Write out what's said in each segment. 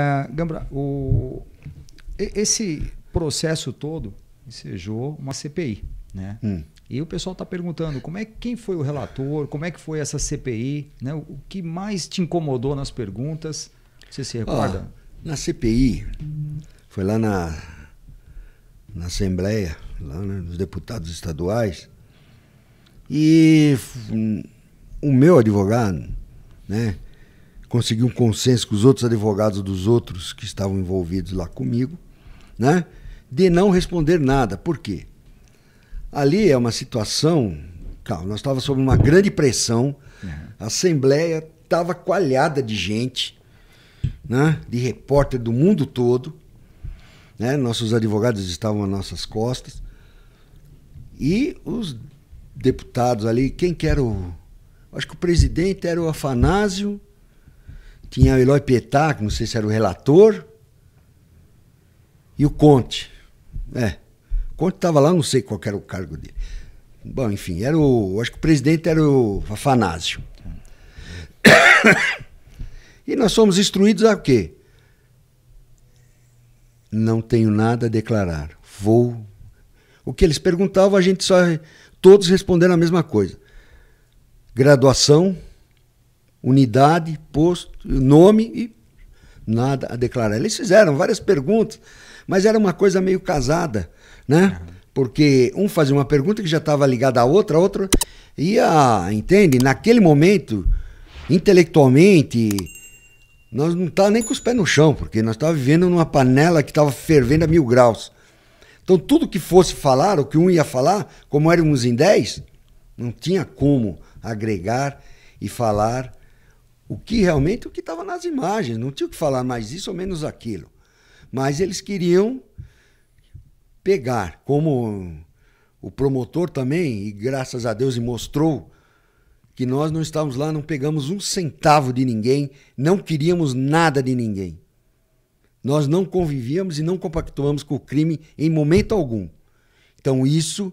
É, Gambra, o, esse processo todo ensejou uma CPI, né? Hum. E o pessoal está perguntando como é quem foi o relator, como é que foi essa CPI, né? O que mais te incomodou nas perguntas? Você se recorda? Oh, na CPI foi lá na na Assembleia, lá né, dos deputados estaduais e o meu advogado, né? consegui um consenso com os outros advogados dos outros que estavam envolvidos lá comigo, né? De não responder nada. Por quê? Ali é uma situação. Calma, nós estávamos sob uma grande pressão, uhum. a Assembleia estava coalhada de gente, né? de repórter do mundo todo. Né? Nossos advogados estavam às nossas costas. E os deputados ali, quem que era o. Acho que o presidente era o Afanásio tinha o Eloy Petá, que não sei se era o relator, e o Conte. É. O Conte estava lá, não sei qual era o cargo dele. Bom, enfim, era o. Acho que o presidente era o Afanásio. e nós somos instruídos a quê? Não tenho nada a declarar. Vou. O que eles perguntavam, a gente só. Todos respondendo a mesma coisa. Graduação, unidade, posto, nome e nada a declarar. Eles fizeram várias perguntas, mas era uma coisa meio casada, né? Porque um fazia uma pergunta que já estava ligada à outra, a outra ia, entende? Naquele momento, intelectualmente, nós não estávamos nem com os pés no chão, porque nós estávamos vivendo numa panela que estava fervendo a mil graus. Então, tudo que fosse falar, o que um ia falar, como éramos em dez, não tinha como agregar e falar o que realmente o que estava nas imagens. Não tinha que falar mais isso ou menos aquilo. Mas eles queriam pegar, como o promotor também, e graças a Deus, e mostrou que nós não estávamos lá, não pegamos um centavo de ninguém, não queríamos nada de ninguém. Nós não convivíamos e não compactuamos com o crime em momento algum. Então, isso,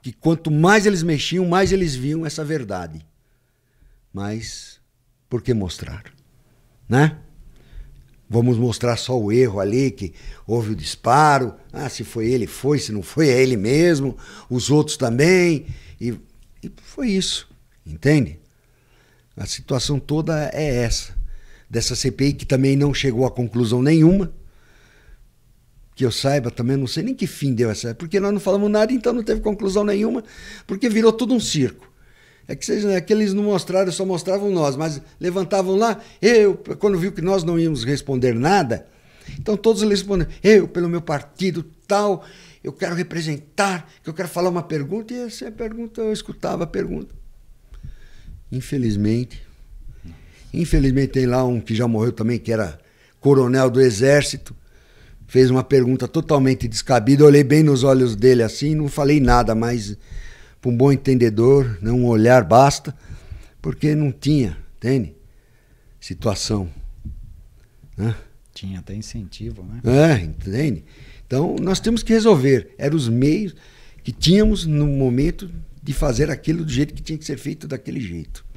que quanto mais eles mexiam, mais eles viam essa verdade. Mas por que mostrar? Né? Vamos mostrar só o erro ali, que houve o disparo. Ah, se foi ele, foi. Se não foi, é ele mesmo. Os outros também. E, e foi isso. Entende? A situação toda é essa. Dessa CPI que também não chegou a conclusão nenhuma. Que eu saiba também, não sei nem que fim deu essa. Porque nós não falamos nada, então não teve conclusão nenhuma. Porque virou tudo um circo. É que, seja, é que eles não mostraram, só mostravam nós, mas levantavam lá, eu, quando viu que nós não íamos responder nada, então todos respondiam, eu, pelo meu partido tal, eu quero representar, que eu quero falar uma pergunta, e essa é pergunta, eu escutava a pergunta. Infelizmente, infelizmente tem lá um que já morreu também, que era coronel do exército, fez uma pergunta totalmente descabida, eu olhei bem nos olhos dele assim, não falei nada, mas para um bom entendedor, né? um olhar basta, porque não tinha, entende? Situação. Né? Tinha até incentivo, né? É, entende? Então, nós temos que resolver. Eram os meios que tínhamos no momento de fazer aquilo do jeito que tinha que ser feito, daquele jeito.